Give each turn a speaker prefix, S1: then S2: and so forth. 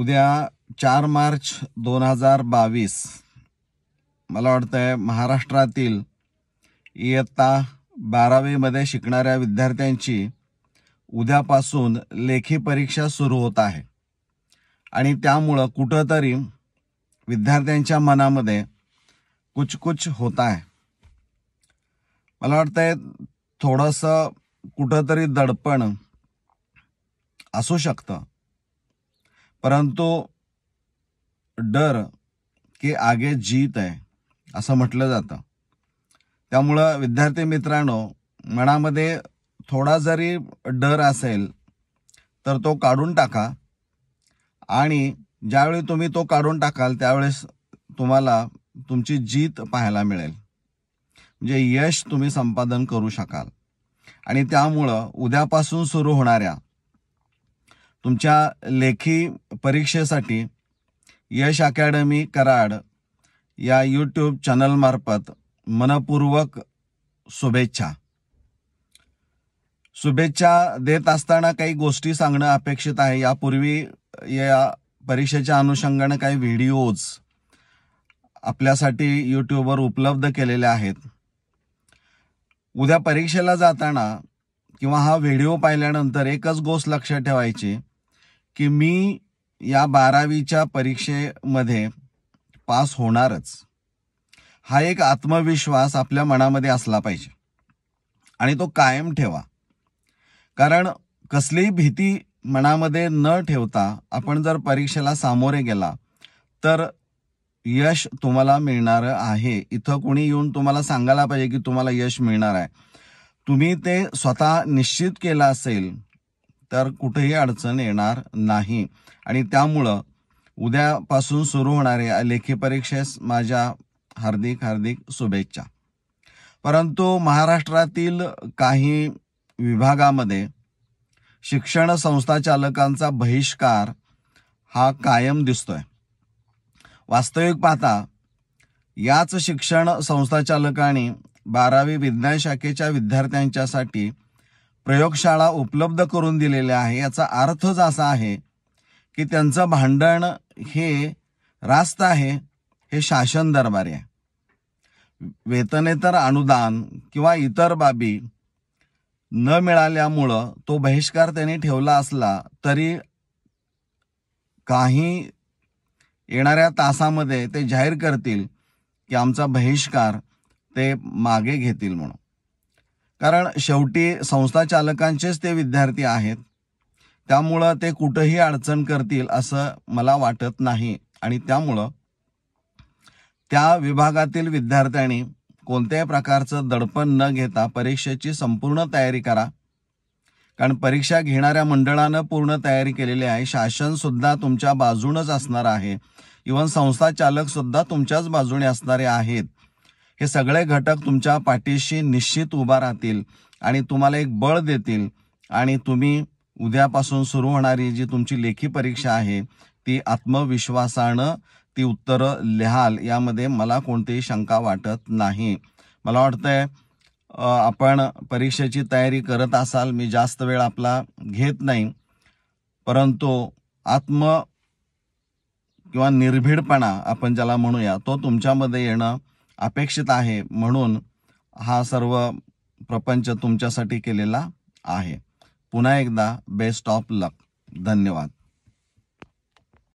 S1: उद्या चार मार्च दोन हजार बावीस मला वाटतं आहे महाराष्ट्रातील इयत्ता बारावीमध्ये शिकणाऱ्या विद्यार्थ्यांची उद्यापासून लेखी परीक्षा सुरू होत आहे आणि त्यामुळं कुठंतरी विद्यार्थ्यांच्या मनामध्ये कुछ होत आहे मला वाटतंय थोडंसं कुठंतरी दडपण असू शकतं परंतु डर की आगे जीत आहे असं म्हटलं जातं त्यामुळं विद्यार्थी मित्रांनो मनामध्ये थोडा जरी डर असेल तर तो काढून टाका आणि ज्यावेळी तुम्ही तो काढून टाकाल त्यावेळेस तुम्हाला तुमची जीत पाहायला मिळेल म्हणजे यश तुम्ही संपादन करू शकाल आणि त्यामुळं उद्यापासून सुरू होणाऱ्या तुमच्या लेखी परीक्षेसाठी यश अकॅडमी कराड या यूट्यूब चॅनलमार्फत मनपूर्वक शुभेच्छा शुभेच्छा देत असताना काही गोष्टी सांगणं अपेक्षित आहे यापूर्वी या परीक्षेच्या अनुषंगानं काही व्हिडिओज आपल्यासाठी यूट्यूबवर उपलब्ध केलेले आहेत उद्या परीक्षेला जाताना किंवा हा व्हिडिओ पाहिल्यानंतर एकच गोष्ट लक्षात ठेवायची की मी या बारावीच्या परीक्षेमध्ये पास होणारच हा एक आत्मविश्वास आपल्या मनामध्ये असला पाहिजे आणि तो कायम ठेवा कारण कसलीही भीती मनामध्ये न ठेवता आपण जर परीक्षेला सामोरे गेला तर यश तुम्हाला मिळणार आहे इथं कोणी येऊन तुम्हाला सांगायला पाहिजे की तुम्हाला यश मिळणार आहे तुम्ही ते स्वतः निश्चित केलं असेल तर कुठेही अडचण येणार नाही आणि त्यामुळं उद्यापासून सुरू होणाऱ्या लेखी परीक्षेस माझ्या हार्दिक हार्दिक शुभेच्छा परंतु महाराष्ट्रातील काही विभागामध्ये शिक्षण संस्था चालकांचा बहिष्कार हा कायम दिसतोय वास्तविक पाहता याच शिक्षण संस्था चालकांनी बारावी विज्ञान शाखेच्या विद्यार्थ्यांच्यासाठी प्रयोगशाळा उपलब्ध करून दिलेल्या आहे याचा अर्थच असा आहे की त्यांचं भांडण हे रास्त आहे हे शासन दरबारी आहे वेतनेतर अनुदान किंवा इतर बाबी न मिळाल्यामुळं तो बहिष्कार त्यांनी ठेवला असला तरी काही येणाऱ्या तासामध्ये ते जाहीर करतील की आमचा बहिष्कार ते मागे घेतील म्हणून कारण शेवटी संस्थाचालकांचेच ते विद्यार्थी आहेत त्यामुळं ते कुठंही अडचण करतील असं मला वाटत नाही आणि त्यामुळं त्या विभागातील विद्यार्थ्यांनी कोणत्याही प्रकारचं दडपण न घेता परीक्षेची संपूर्ण तयारी करा कारण परीक्षा घेणाऱ्या मंडळानं पूर्ण तयारी केलेली आहे शासनसुद्धा तुमच्या बाजूनच असणार आहे इवन संस्थाचालकसुद्धा तुमच्याच बाजूने असणारे आहेत हे सगळे घटक तुमच्या पाठीशी निश्चित उभा राहतील आणि तुम्हाला एक बळ देतील आणि तुम्ही उद्यापासून सुरू होणारी जी तुमची लेखी परीक्षा आहे ती आत्मविश्वासानं ती उत्तरं लिहाल यामध्ये मला कोणतीही शंका वाटत नाही मला वाटतंय आपण परीक्षेची तयारी करत असाल मी जास्त वेळ आपला घेत नाही परंतु आत्म किंवा निर्भीडपणा आपण ज्याला म्हणूया तो तुमच्यामध्ये येणं अपेक्षित आहे म्हणून हा सर्व प्रपंच तुमच्यासाठी केलेला आहे पुन्हा एकदा बेस्ट ऑफ लक धन्यवाद